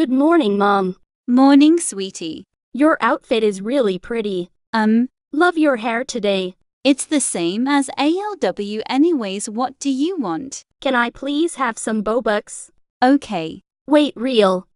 Good morning, Mom. Morning, sweetie. Your outfit is really pretty. Um, love your hair today. It's the same as ALW anyways. What do you want? Can I please have some Bobux? Okay. Wait, real.